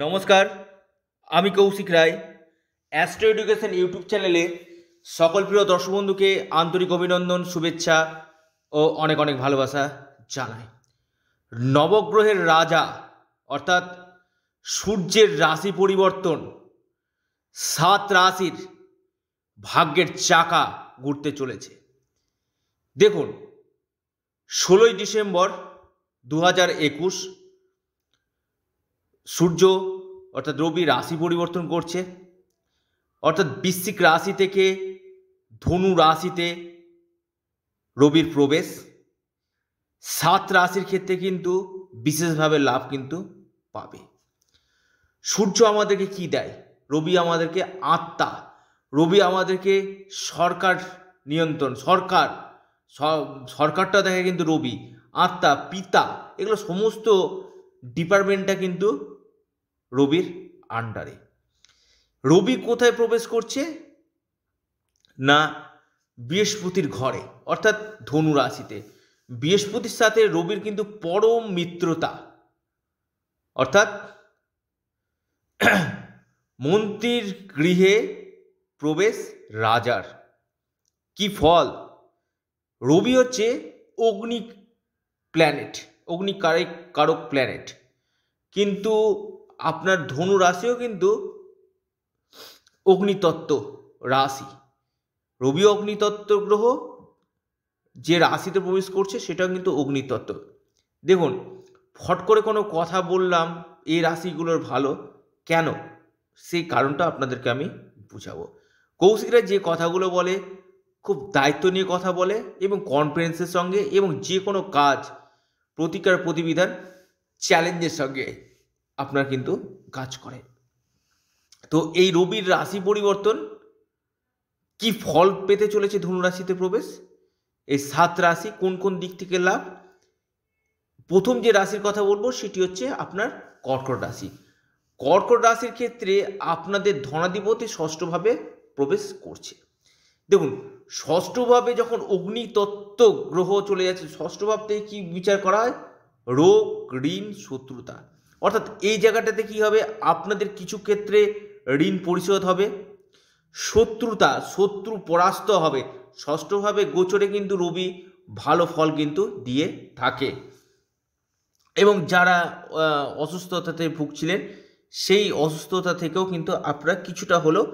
নমস্কার আমি Koushik Roy astro education YouTube চ্যানেলে সকল প্রিয় দর্শক বন্ধুকে আন্তরিক অভিনন্দন শুভেচ্ছা ও অনেক অনেক ভালোবাসা জানাই নবগ্রহের রাজা অর্থাৎ সূর্যের রাশি পরিবর্তন সাত রাশির ভাগ্যের চাকা ঘুরতে চলেছে দেখুন ষোলোই ডিসেম্বর দু হাজার একুশ সূর্য অর্থাৎ রবি রাশি পরিবর্তন করছে অর্থাৎ বিশ্বিক রাশি থেকে ধনু রাশিতে রবির প্রবেশ সাত রাশির ক্ষেত্রে কিন্তু বিশেষভাবে লাভ কিন্তু পাবে সূর্য আমাদেরকে কি দেয় রবি আমাদেরকে আত্মা রবি আমাদেরকে সরকার নিয়ন্ত্রণ সরকার সরকারটা দেখে কিন্তু রবি আত্মা পিতা এগুলো সমস্ত ডিপার্টমেন্টটা কিন্তু রবির আন্ডারে রবি কোথায় প্রবেশ করছে না বৃহস্পতির ঘরে অর্থাৎ ধনু রাশিতে বৃহস্পতির সাথে রবির কিন্তু পরম মিত্রতা অর্থাৎ মন্ত্রীর গৃহে প্রবেশ রাজার কি ফল রবি হচ্ছে অগ্নি প্ল্যানেট অগ্নিকারক কারক প্ল্যানেট কিন্তু আপনার ধনু রাশিও কিন্তু অগ্নিতত্ত্ব রাশি রবি অগ্নিতত্ত্ব গ্রহ যে রাশিতে প্রবেশ করছে সেটাও কিন্তু অগ্নিতত্ত্ব দেখুন ফট করে কোনো কথা বললাম এই রাশিগুলোর ভালো কেন সেই কারণটা আপনাদেরকে আমি বুঝাবো কৌশিকরা যে কথাগুলো বলে খুব দায়িত্ব নিয়ে কথা বলে এবং কনফিডেন্সের সঙ্গে এবং যে কোনো কাজ প্রতিকার প্রতিবিধান চ্যালেঞ্জের সঙ্গে আপনার কিন্তু কাজ করে তো এই রবির রাশি পরিবর্তন কি ফল পেতে চলেছে ধনুরাশিতে প্রবেশ এই সাত রাশি কোন কোন দিক থেকে লাভ প্রথম যে রাশির কথা বলবো সেটি হচ্ছে আপনার কর্কট রাশি কর্কট রাশির ক্ষেত্রে আপনাদের ধনাধিপতি ষষ্ঠভাবে প্রবেশ করছে দেখুন ষষ্ঠভাবে যখন অগ্নিতত্ত্ব গ্রহ চলে যাচ্ছে ষষ্ঠ ভাব থেকে কী বিচার করা হয় রোগ ঋণ শত্রুতা অর্থাৎ এই জায়গাটাতে কী হবে আপনাদের কিছু ক্ষেত্রে ঋণ পরিশোধ হবে শত্রুতা শত্রু পরাস্ত হবে ষষ্ঠভাবে গোচরে কিন্তু রবি ভালো ফল কিন্তু দিয়ে থাকে এবং যারা অসুস্থতাতে ভুগছিলেন সেই অসুস্থতা থেকেও কিন্তু আপনারা কিছুটা হলেও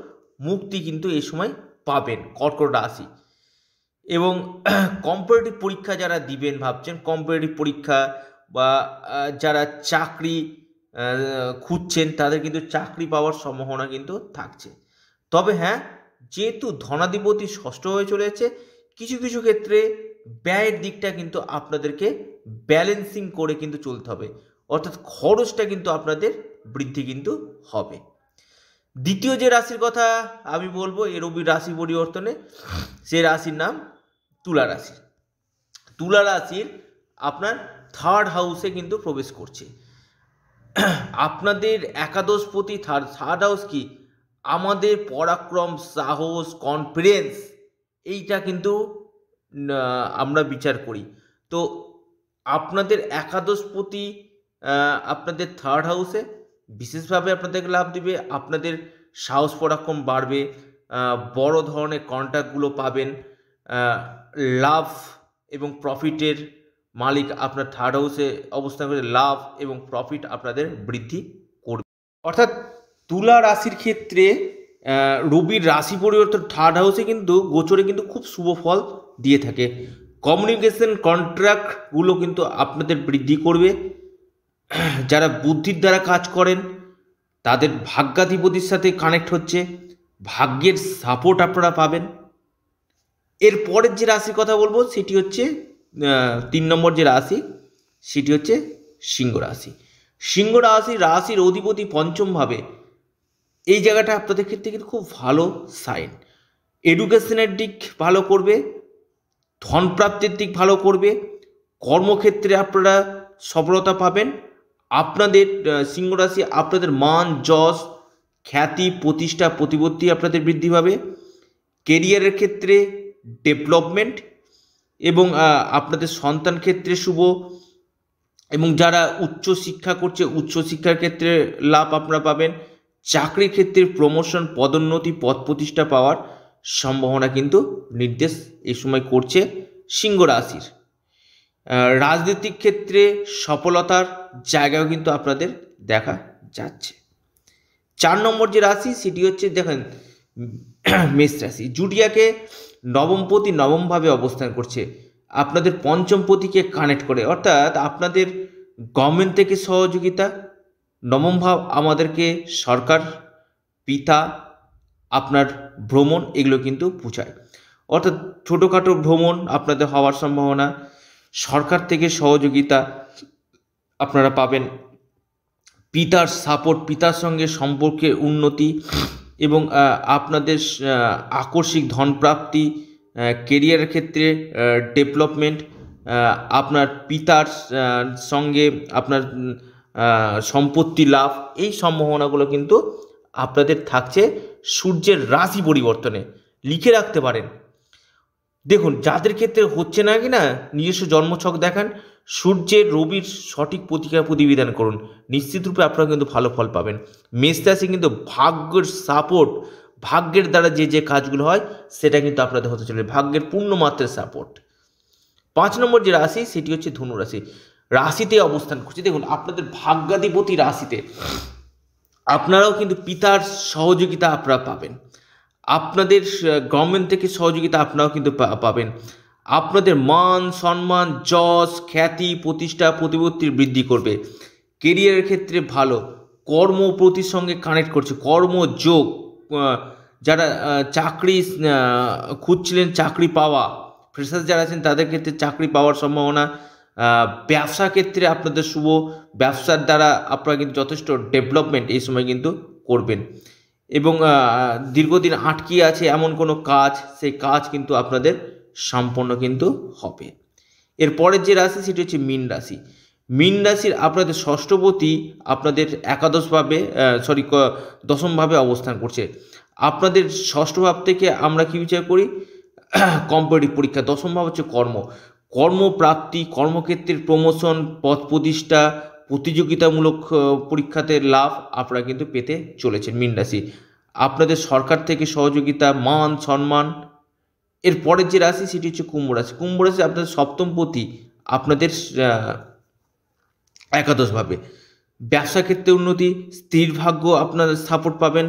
মুক্তি কিন্তু এ সময় পাবেন কর্কট রাশি এবং কম্পিটিভ পরীক্ষা যারা দিবেন ভাবছেন কম্পিটিভ পরীক্ষা বা যারা চাকরি খুঁজছেন তাদের কিন্তু চাকরি পাওয়ার সম্ভাবনা কিন্তু থাকছে তবে হ্যাঁ যেহেতু ধনাধিপতি ষষ্ঠ হয়ে চলেছে কিছু কিছু ক্ষেত্রে ব্যয়ের দিকটা কিন্তু আপনাদেরকে ব্যালেন্সিং করে কিন্তু চলতে হবে অর্থাৎ খরচটা কিন্তু আপনাদের বৃদ্ধি কিন্তু হবে দ্বিতীয় যে রাশির কথা আমি বলবো এ রবির রাশি পরিবর্তনে সে রাশির নাম তুলা রাশি তুলা রাশির আপনার থার্ড হাউসে কিন্তু প্রবেশ করছে আপনাদের একাদশ প্রতি থার্ড থার্ড হাউস কি আমাদের পরাক্রম সাহস কনফিডেন্স এইটা কিন্তু আমরা বিচার করি তো আপনাদের একাদশ প্রতি আপনাদের থার্ড হাউসে বিশেষভাবে আপনাদের লাভ দেবে আপনাদের সাহস পরাক্রম বাড়বে বড় ধরনের কন্ট্যাক্টগুলো পাবেন লাভ এবং প্রফিটের মালিক আপনার থার্ড হাউসে অবস্থান করে লাভ এবং প্রফিট আপনাদের বৃদ্ধি করবে অর্থাৎ তুলা রাশির ক্ষেত্রে রবির রাশি পরিবর্তন থার্ড হাউসে কিন্তু গোচরে কিন্তু খুব শুভ ফল দিয়ে থাকে কমিউনিকেশন কন্ট্রাক্টগুলো কিন্তু আপনাদের বৃদ্ধি করবে যারা বুদ্ধির দ্বারা কাজ করেন তাদের ভাগ্যাধিপতির সাথে কানেক্ট হচ্ছে ভাগ্যের সাপোর্ট আপনারা পাবেন এর পরের যে রাশির কথা বলবো সেটি হচ্ছে তিন নম্বর যে রাশি সেটি হচ্ছে সিংহ রাশি সিংহ রাশি রাশির অধিপতি পঞ্চমভাবে এই জায়গাটা আপনাদের ক্ষেত্রে কিন্তু খুব ভালো সাইন এডুকেশনের দিক ভালো করবে ধনপ্রাপ্তির দিক ভালো করবে কর্মক্ষেত্রে আপনারা সফলতা পাবেন আপনাদের সিংহ রাশি আপনাদের মান যশ খ্যাতি প্রতিষ্ঠা প্রতিপত্তি আপনাদের বৃদ্ধি পাবে কেরিয়ারের ক্ষেত্রে ডেভেলপমেন্ট এবং আপনাদের সন্তান ক্ষেত্রে শুভ এবং যারা উচ্চ শিক্ষা করছে উচ্চ শিক্ষার ক্ষেত্রে লাভ আপনারা পাবেন চাকরির ক্ষেত্রে প্রমোশন পদোন্নতি পদ প্রতিষ্ঠা পাওয়ার সম্ভাবনা কিন্তু নির্দেশ এই সময় করছে সিংহ রাশির রাজনৈতিক ক্ষেত্রে সফলতার জায়গাও কিন্তু আপনাদের দেখা যাচ্ছে চার নম্বর যে রাশি সেটি হচ্ছে দেখেন মেষ রাশি জুডিয়াকে নবমপতি নবমভাবে অবস্থান করছে আপনাদের পঞ্চমপতিকে কানেক্ট করে অর্থাৎ আপনাদের গভর্নমেন্ট থেকে সহযোগিতা নবমভাব আমাদেরকে সরকার পিতা আপনার ভ্রমণ এগুলো কিন্তু পুছায় অর্থাৎ ছোটোখাটো ভ্রমণ আপনাদের হওয়ার সম্ভাবনা সরকার থেকে সহযোগিতা আপনারা পাবেন পিতার সাপোর্ট পিতার সঙ্গে সম্পর্কের উন্নতি এবং আপনাদের আকস্মিক ধনপ্রাপ্তি কেরিয়ারের ক্ষেত্রে ডেভেলপমেন্ট আপনার পিতার সঙ্গে আপনার সম্পত্তি লাভ এই সম্ভাবনাগুলো কিন্তু আপনাদের থাকছে সূর্যের রাশি পরিবর্তনে লিখে রাখতে পারেন দেখুন যাদের ক্ষেত্রে হচ্ছে না কি না নিজস্ব জন্মছক দেখান সূর্যের রবির সঠিক প্রতিকার প্রতিবিধান করুন নিশ্চিতরূপে আপনারা কিন্তু ভালো ফল পাবেন মেষ রাশি কিন্তু ভাগ্যের সাপোর্ট ভাগ্যের দ্বারা যে যে কাজগুলো হয় সেটা কিন্তু আপনাদের হতে চলে ভাগ্যের পূর্ণ মাত্রার সাপোর্ট পাঁচ নম্বর যে রাশি সেটি হচ্ছে ধনু রাশি রাশিতে অবস্থান করছে দেখুন আপনাদের ভাগ্যাধিপতি রাশিতে আপনারাও কিন্তু পিতার সহযোগিতা আপনারা পাবেন আপনাদের গভর্নমেন্ট থেকে সহযোগিতা আপনারাও কিন্তু পাবেন আপনাদের মান সম্মান যশ খ্যাতি প্রতিষ্ঠা প্রতিপত্তির বৃদ্ধি করবে কেরিয়ারের ক্ষেত্রে ভালো প্রতির সঙ্গে কানেক্ট করছে কর্মযোগ যারা চাকরি খুঁজছিলেন চাকরি পাওয়া ফ্রেশার যারা আছেন তাদের ক্ষেত্রে চাকরি পাওয়ার সম্ভাবনা ব্যবসা ক্ষেত্রে আপনাদের শুভ ব্যবসার দ্বারা আপনারা কিন্তু যথেষ্ট ডেভেলপমেন্ট এই সময় কিন্তু করবেন এবং দীর্ঘদিন আটকিয়ে আছে এমন কোনো কাজ সেই কাজ কিন্তু আপনাদের সম্পন্ন কিন্তু হবে এর পরের যে রাশি সেটি হচ্ছে মীন রাশি মীন রাশির আপনাদের ষষ্ঠপতি আপনাদের একাদশভাবে সরি দশমভাবে অবস্থান করছে আপনাদের ষষ্ঠ ভাব থেকে আমরা কী বিচার করি কম্পিটিভ পরীক্ষা দশম ভাব হচ্ছে কর্ম কর্মপ্রাপ্তি কর্মক্ষেত্রের প্রমোশন পথ প্রতিষ্ঠা প্রতিযোগিতামূলক পরীক্ষাতে লাভ আপনারা কিন্তু পেতে চলেছেন রাশি আপনাদের সরকার থেকে সহযোগিতা মান সম্মান এর পরের যে রাশি সেটি হচ্ছে কুম্ভ রাশি কুম্ভ রাশি আপনাদের সপ্তম পতি আপনাদের একাদশভাবে ব্যবসা ক্ষেত্রে উন্নতি স্থির ভাগ্য আপনাদের সাপোর্ট পাবেন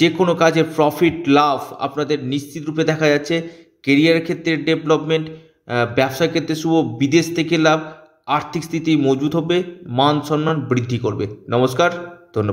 যে কোনো কাজে প্রফিট লাভ আপনাদের নিশ্চিত রূপে দেখা যাচ্ছে কেরিয়ার ক্ষেত্রে ডেভেলপমেন্ট ব্যবসা ক্ষেত্রে শুভ বিদেশ থেকে লাভ আর্থিক স্থিতি মজবুত হবে মান সম্মান বৃদ্ধি করবে নমস্কার